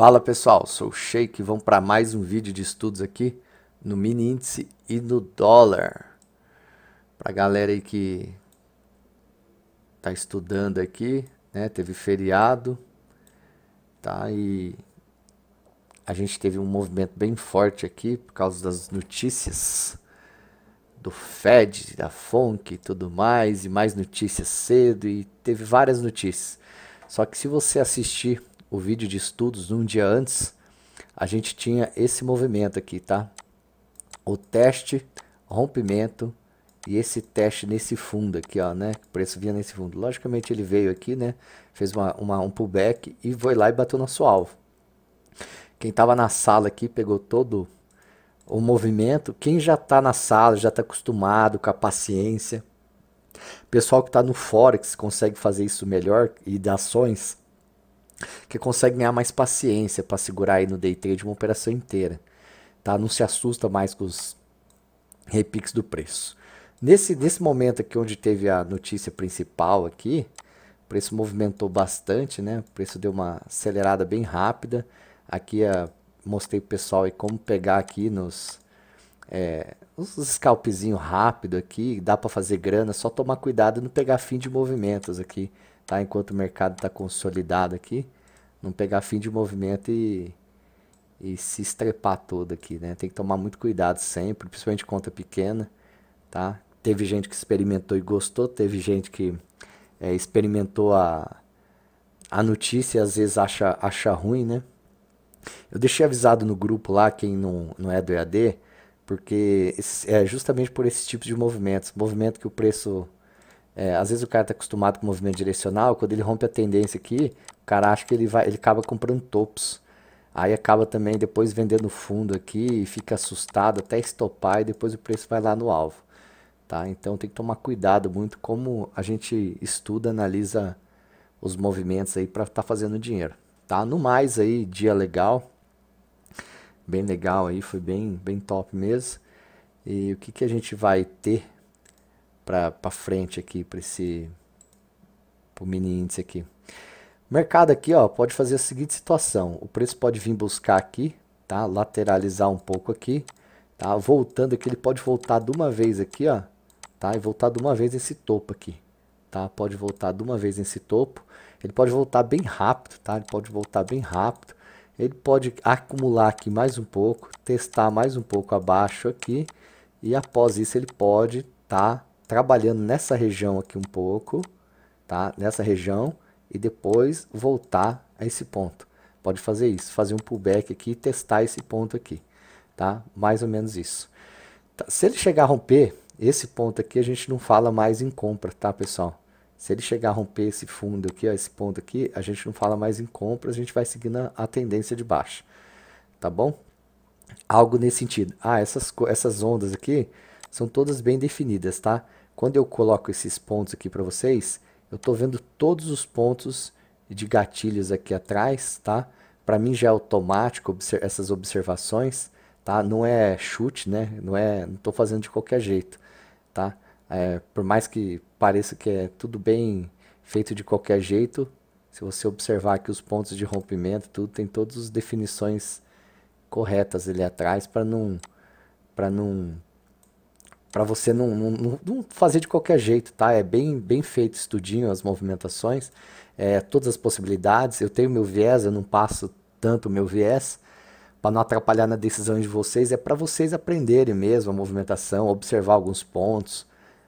Fala pessoal, sou o Sheik e vamos para mais um vídeo de estudos aqui no mini índice e no dólar. Para a galera aí que está estudando aqui, né, teve feriado, tá? E a gente teve um movimento bem forte aqui por causa das notícias do Fed, da FONC e tudo mais, e mais notícias cedo, e teve várias notícias. Só que se você assistir o vídeo de estudos um dia antes, a gente tinha esse movimento aqui, tá? O teste, rompimento e esse teste nesse fundo aqui, ó, né? O preço vinha nesse fundo. Logicamente ele veio aqui, né? Fez uma, uma um pullback e foi lá e bateu no nosso alvo. Quem estava na sala aqui pegou todo o movimento. Quem já está na sala, já está acostumado com a paciência. Pessoal que está no Forex consegue fazer isso melhor e das ações que consegue ganhar mais paciência para segurar aí no day trade uma operação inteira, tá? Não se assusta mais com os repiques do preço. Nesse, nesse momento aqui onde teve a notícia principal aqui, o preço movimentou bastante, né? O preço deu uma acelerada bem rápida. Aqui a, ah, mostrei pro pessoal e como pegar aqui nos é, uns scalpzinho rápido aqui, dá para fazer grana, só tomar cuidado e não pegar fim de movimentos aqui tá? Enquanto o mercado está consolidado aqui, não pegar fim de movimento e, e se estrepar todo aqui, né? Tem que tomar muito cuidado sempre, principalmente conta pequena, tá? Teve gente que experimentou e gostou, teve gente que é, experimentou a, a notícia e às vezes acha, acha ruim, né? Eu deixei avisado no grupo lá, quem não, não é do EAD, porque é justamente por esses tipos de movimentos. Movimento que o preço é, às vezes o cara está acostumado com movimento direcional, quando ele rompe a tendência aqui, o cara acha que ele vai, ele acaba comprando tops. Aí acaba também depois vendendo fundo aqui e fica assustado até estopar e depois o preço vai lá no alvo. Tá? Então tem que tomar cuidado muito como a gente estuda, analisa os movimentos aí para estar tá fazendo dinheiro. Tá? No mais aí, dia legal. Bem legal aí, foi bem, bem top mesmo. E o que, que a gente vai ter para frente aqui, para esse pro mini índice aqui. Mercado aqui, ó, pode fazer a seguinte situação. O preço pode vir buscar aqui, tá? Lateralizar um pouco aqui, tá? Voltando aqui, ele pode voltar de uma vez aqui, ó, tá? E voltar de uma vez esse topo aqui, tá? Pode voltar de uma vez nesse topo. Ele pode voltar bem rápido, tá? Ele pode voltar bem rápido. Ele pode acumular aqui mais um pouco, testar mais um pouco abaixo aqui. E após isso ele pode, tá? trabalhando nessa região aqui um pouco, tá? Nessa região e depois voltar a esse ponto. Pode fazer isso, fazer um pullback aqui e testar esse ponto aqui, tá? Mais ou menos isso. Tá, se ele chegar a romper esse ponto aqui, a gente não fala mais em compra, tá, pessoal? Se ele chegar a romper esse fundo aqui, ó, esse ponto aqui, a gente não fala mais em compra, a gente vai seguindo a, a tendência de baixa, tá bom? Algo nesse sentido. Ah, essas, essas ondas aqui são todas bem definidas, tá? Quando eu coloco esses pontos aqui para vocês, eu estou vendo todos os pontos de gatilhos aqui atrás, tá? Para mim já é automático observ essas observações, tá? Não é chute, né? Não é, não estou fazendo de qualquer jeito, tá? É, por mais que pareça que é tudo bem feito de qualquer jeito, se você observar aqui os pontos de rompimento, tudo tem todas as definições corretas ali atrás para não para não para você não, não, não, fazer de qualquer jeito, tá? É bem, bem feito estudinho as movimentações, é, todas as possibilidades. Eu tenho meu viés, eu não passo tanto meu viés para não atrapalhar na decisão de vocês. É para vocês aprenderem mesmo a movimentação, observar alguns pontos,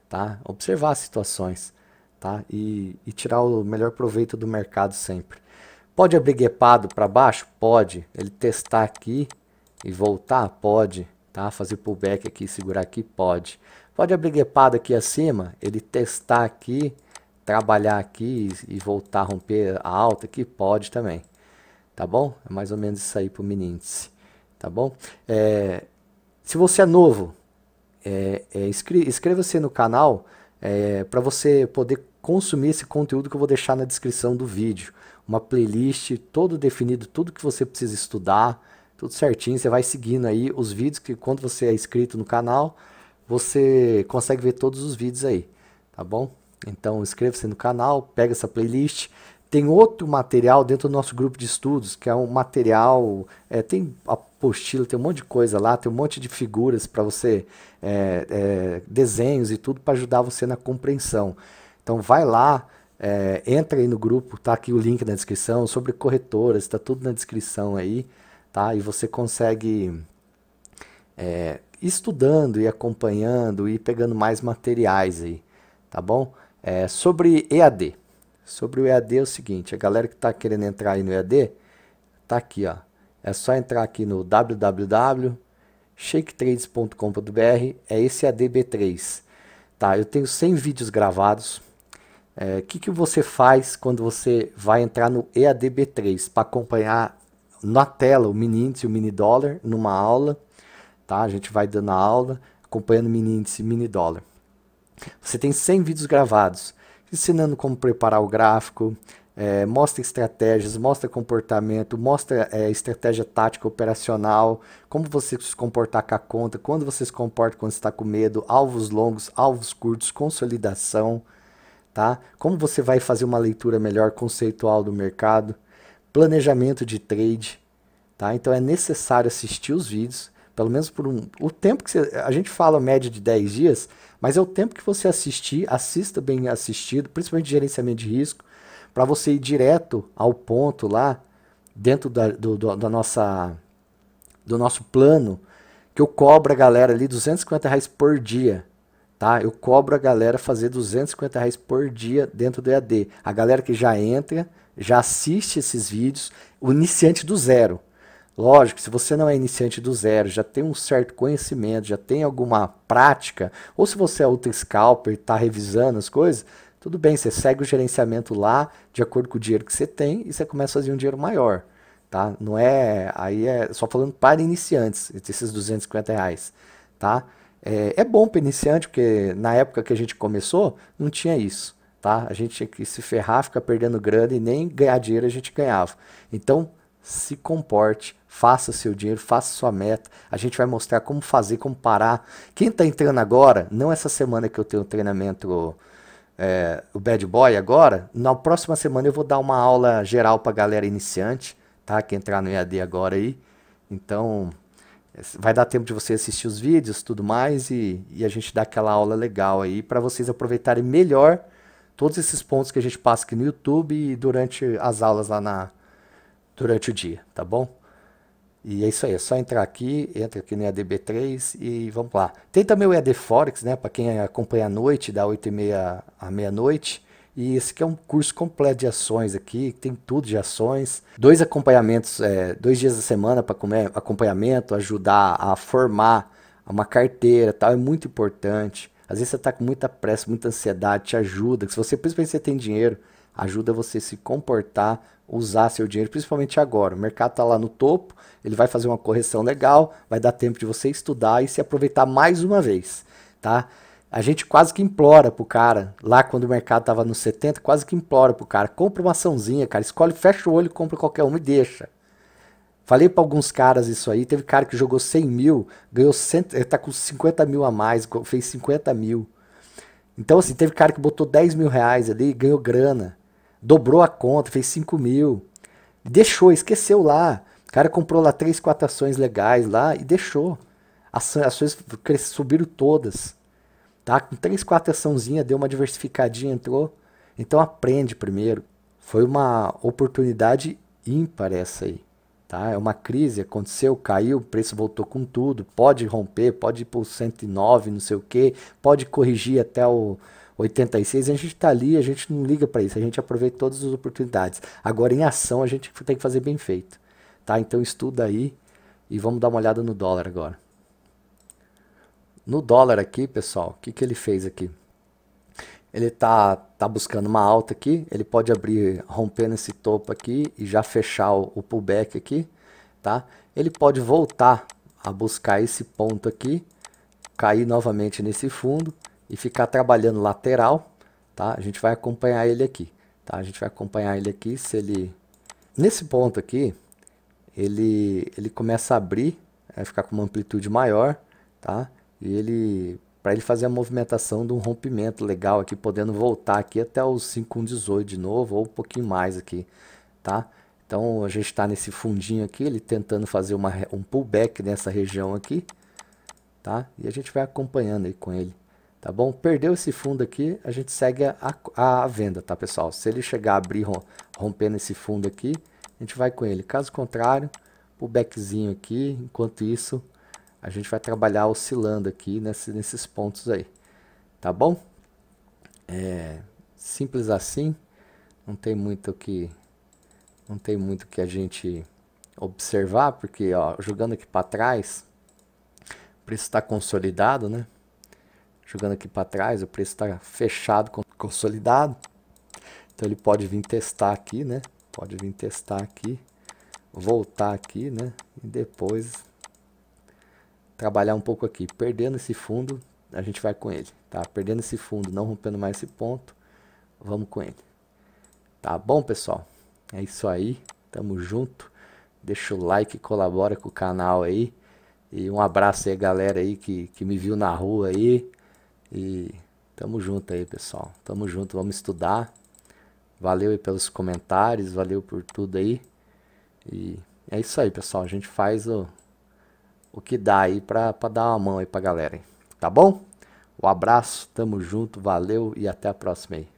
tá? Observar as situações, tá? E, e tirar o melhor proveito do mercado sempre. Pode abrir guepado para baixo? Pode. Ele testar aqui e voltar? Pode tá? Fazer pullback aqui, segurar aqui, pode. Pode abrir guepado aqui acima, ele testar aqui, trabalhar aqui e, voltar a romper a alta aqui, pode também. Tá bom? É mais ou menos isso aí para mini índice, tá bom? É, se você é novo, é, é, inscreva-se no canal é, para você poder consumir esse conteúdo que eu vou deixar na descrição do vídeo. Uma playlist, todo definido, tudo que você precisa estudar, tudo certinho. Você vai seguindo aí os vídeos, que quando você é inscrito no canal, você consegue ver todos os vídeos aí, tá bom? Então inscreva-se no canal, pega essa playlist. Tem outro material dentro do nosso grupo de estudos, que é um material, é, tem apostila, tem um monte de coisa lá, tem um monte de figuras para você, é, é, desenhos e tudo para ajudar você na compreensão. Então vai lá, é, entra aí no grupo, tá aqui o link na descrição, sobre corretoras, está tudo na descrição aí tá? E você consegue é, estudando e acompanhando e pegando mais materiais aí, tá bom? É, sobre EAD. Sobre o EAD é o seguinte, a galera que está querendo entrar aí no EAD, tá aqui, ó. É só entrar aqui no www.shaketrades.com.br, é esse ADB3. Tá, eu tenho 100 vídeos gravados. É, o é, que, que você faz quando você vai entrar no EADB3 para acompanhar na tela o mini índice e o mini dólar numa aula, tá? A gente vai dando a aula acompanhando mini índice e mini dólar. Você tem 100 vídeos gravados, ensinando como preparar o gráfico, é, mostra estratégias, mostra comportamento, mostra é, estratégia tática operacional, como você se comportar com a conta, quando você se comporta quando está com medo, alvos longos, alvos curtos, consolidação, tá? Como você vai fazer uma leitura melhor conceitual do mercado planejamento de trade. Tá? Então é necessário assistir os vídeos, pelo menos por um, o tempo que você, a gente fala média de 10 dias, mas é o tempo que você assistir, assista bem assistido, principalmente gerenciamento de risco, para você ir direto ao ponto lá, dentro da, do, do, da nossa, do nosso plano, que eu cobro a galera ali 250 reais por dia. Tá? Eu cobro a galera fazer 250 reais por dia dentro do EAD. A galera que já entra, já assiste esses vídeos, o iniciante do zero. Lógico, se você não é iniciante do zero, já tem um certo conhecimento, já tem alguma prática, ou se você é outro scalper e está revisando as coisas, tudo bem, você segue o gerenciamento lá, de acordo com o dinheiro que você tem, e você começa a fazer um dinheiro maior. Tá? Não é. Aí é só falando para iniciantes, esses 250 reais. Tá? É, é bom para iniciante, porque na época que a gente começou, não tinha isso. Tá? A gente tinha que se ferrar, ficar perdendo grana e nem ganhar dinheiro a gente ganhava. Então, se comporte, faça o seu dinheiro, faça sua meta. A gente vai mostrar como fazer, como parar. Quem está entrando agora, não essa semana que eu tenho o treinamento, é, o Bad Boy agora, na próxima semana eu vou dar uma aula geral para galera iniciante, tá? Que entrar no EAD agora aí. Então, vai dar tempo de você assistir os vídeos, tudo mais, e, e a gente dá aquela aula legal aí para vocês aproveitarem melhor todos esses pontos que a gente passa aqui no YouTube e durante as aulas lá na durante o dia, tá bom? E é isso aí, é só entrar aqui, entra aqui no EADB3 e vamos lá. Tem também o EAD Forex, né, para quem acompanha à noite, da 8h30 à meia-noite. E esse aqui é um curso completo de ações aqui, tem tudo de ações. Dois acompanhamentos, é, dois dias da semana para acompanhamento, ajudar a formar uma carteira, tal, é muito importante. Às vezes você está com muita pressa, muita ansiedade, te ajuda. Se você, principalmente você tem dinheiro, ajuda você a se comportar, usar seu dinheiro, principalmente agora. O mercado está lá no topo, ele vai fazer uma correção legal, vai dar tempo de você estudar e se aproveitar mais uma vez, tá? A gente quase que implora pro cara, lá quando o mercado estava nos 70, quase que implora pro cara, compra uma açãozinha, cara, escolhe, fecha o olho, compra qualquer uma e deixa. Falei para alguns caras isso aí. Teve cara que jogou 100 mil, ganhou 100, eh, tá com 50 mil a mais, fez 50 mil. Então, assim, teve cara que botou 10 mil reais ali, ganhou grana, dobrou a conta, fez 5 mil, deixou, esqueceu lá. O cara comprou lá 3, 4 ações legais lá e deixou. As ações subiram todas. Tá? Com 3, 4 açãozinhas, deu uma diversificadinha, entrou. Então, aprende primeiro. Foi uma oportunidade ímpar essa aí. Tá? É uma crise, aconteceu, caiu, o preço voltou com tudo, pode romper, pode ir o 109, não sei o quê, pode corrigir até o 86, a gente está ali, a gente não liga para isso, a gente aproveita todas as oportunidades. Agora em ação a gente tem que fazer bem feito, tá? Então estuda aí e vamos dar uma olhada no dólar agora. No dólar aqui, pessoal, o que, que ele fez aqui? Ele tá, tá buscando uma alta aqui, ele pode abrir rompendo esse topo aqui e já fechar o, o pullback aqui, tá? Ele pode voltar a buscar esse ponto aqui, cair novamente nesse fundo e ficar trabalhando lateral, tá? A gente vai acompanhar ele aqui, tá? A gente vai acompanhar ele aqui se ele... Nesse ponto aqui, ele, ele começa a abrir, vai ficar com uma amplitude maior, tá? E ele para ele fazer a movimentação de um rompimento legal aqui, podendo voltar aqui até os 518 de novo, ou um pouquinho mais aqui, tá? Então a gente está nesse fundinho aqui, ele tentando fazer uma, um pullback nessa região aqui, tá? E a gente vai acompanhando aí com ele, tá bom? Perdeu esse fundo aqui, a gente segue a, a, a venda, tá pessoal? Se ele chegar a abrir rompendo esse fundo aqui, a gente vai com ele. Caso contrário, pullbackzinho aqui, enquanto isso a gente vai trabalhar oscilando aqui nesse, nesses pontos aí, tá bom? É simples assim, não tem muito que não tem muito que a gente observar, porque ó, jogando aqui para trás, o preço está consolidado, né? Jogando aqui para trás, o preço está fechado, consolidado. Então ele pode vir testar aqui, né? Pode vir testar aqui, voltar aqui, né? E depois trabalhar um pouco aqui. Perdendo esse fundo, a gente vai com ele, tá? Perdendo esse fundo, não rompendo mais esse ponto, vamos com ele. Tá bom, pessoal? É isso aí, tamo junto. Deixa o like, colabora com o canal aí. E um abraço aí, galera aí que, que me viu na rua aí. E tamo junto aí, pessoal. Tamo junto, vamos estudar. Valeu aí pelos comentários, valeu por tudo aí. E é isso aí, pessoal. A gente faz o, o que dá aí para dar uma mão aí a galera, hein? tá bom? Um abraço, tamo junto, valeu e até a próxima aí.